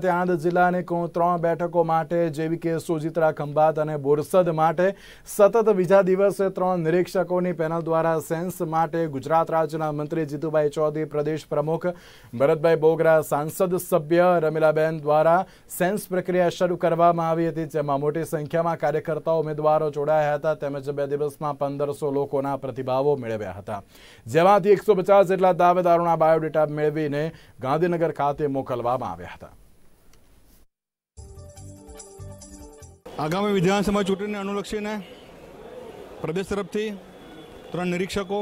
ત્યાં જિલ્લાને ત્રણ બેઠકો માટે જેવી કે સુજિત્રા ખંભાત અને બોરસદ માટે સતત બીજા દિવસે ત્રણ નિરીક્ષકોની પેનલ દ્વારા સેન્સ માટે ગુજરાત રાજ્યના મંત્રી જીતુભાઈ ચૌધરી પ્રદેશ પ્રમુખ ભરતભાઈ બોગરા સાંસદ સભ્ય રમીલાબેન દ્વારા સેન્સ પ્રક્રિયા શરૂ કરવામાં આવી હતી જેમાં મોટી સંખ્યામાં કાર્યકર્તાઓ ઉમેદવારો જોડાયા હતા તેમજ બે દિવસમાં પંદરસો લોકોના પ્રતિભાવો મેળવ્યા હતા જેમાંથી એકસો જેટલા દાવેદારોના બાયોડેટા મેળવીને ગાંધીનગર ખાતે મોકલવામાં આવ્યા હતા આગામી વિધાનસભા ચૂંટણીને અનુલક્ષીને પ્રદેશ તરફથી ત્રણ નિરીક્ષકો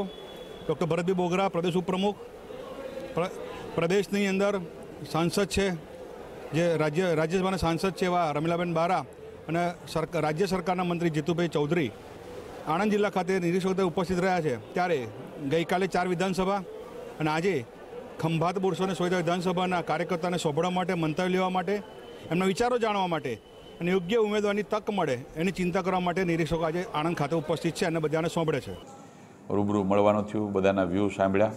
ડૉક્ટર ભરતભાઈ બોગરા પ્રદેશ ઉપપ્રમુખ પ્રદેશની અંદર સાંસદ છે જે રાજ્ય રાજ્યસભાના સાંસદ છે એવા રમીલાબેન બારા અને રાજ્ય સરકારના મંત્રી જીતુભાઈ ચૌધરી આણંદ જિલ્લા ખાતે નિરીક્ષક ઉપસ્થિત રહ્યા છે ત્યારે ગઈકાલે ચાર વિધાનસભા અને આજે ખંભાત બુરસો અને સોયદા વિધાનસભાના કાર્યકર્તાને સોંભળવા માટે મંતવ્ય લેવા માટે એમના વિચારો જાણવા માટે અને યોગ્ય ઉમેદવારની તક મળે એની ચિંતા કરવા માટે નિરીક્ષકો આજે આણંદ ખાતે ઉપસ્થિત છે અને બધાને સાંભળે છે રૂબરૂ મળવાનું થયું બધાના વ્યૂ સાંભળ્યા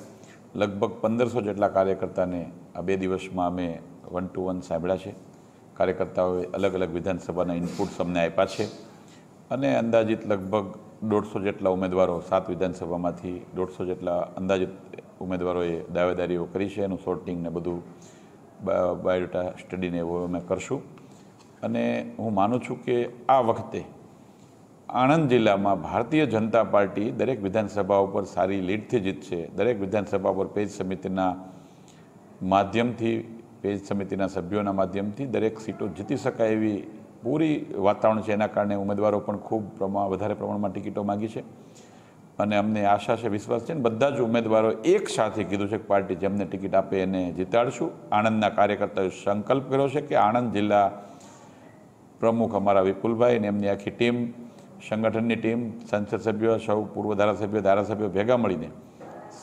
લગભગ પંદરસો જેટલા કાર્યકર્તાને આ બે દિવસમાં અમે વન ટુ વન સાંભળ્યા છે કાર્યકર્તાઓએ અલગ અલગ વિધાનસભાના ઇનપુટ્સ અમને આપ્યા છે અને અંદાજિત લગભગ દોઢસો જેટલા ઉમેદવારો સાત વિધાનસભામાંથી દોઢસો જેટલા અંદાજિત ઉમેદવારોએ દાવેદારીઓ કરી છે એનું સોર્ટિંગ ને બધું બાયોડેટા સ્ટડીને એવું અમે કરશું અને હું માનું છું કે આ વખતે આણંદ જિલ્લામાં ભારતીય જનતા પાર્ટી દરેક વિધાનસભા ઉપર સારી લીડથી જીતશે દરેક વિધાનસભા ઉપર પેજ સમિતિના માધ્યમથી પેજ સમિતિના સભ્યોના માધ્યમથી દરેક સીટો જીતી શકાય એવી પૂરી વાતાવરણ છે એના કારણે ઉમેદવારો પણ ખૂબ પ્રમાણ વધારે પ્રમાણમાં ટિકિટો માગી છે અને અમને આશા છે વિશ્વાસ છે ને બધા જ ઉમેદવારો એક સાથે કીધું છે કે પાર્ટી જેમને ટિકિટ આપે એને જીતાડશું આણંદના કાર્યકર્તાઓએ સંકલ્પ કર્યો છે કે આણંદ જિલ્લા પ્રમુખ અમારા વિપુલભાઈ અને એમની આખી ટીમ સંગઠનની ટીમ સંસદ સભ્યો સૌ પૂર્વ ધારાસભ્યો ધારાસભ્યો ભેગા મળીને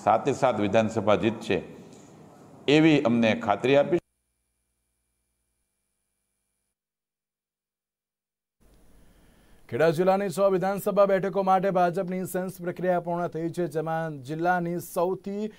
સાતે સાત વિધાનસભા જીતશે એવી અમને ખાતરી આપી ખેડા જિલ્લાની સો વિધાનસભા બેઠકો માટે ભાજપની સંસ પ્રક્રિયા પૂર્ણ થઈ છે જેમાં જિલ્લાની સૌથી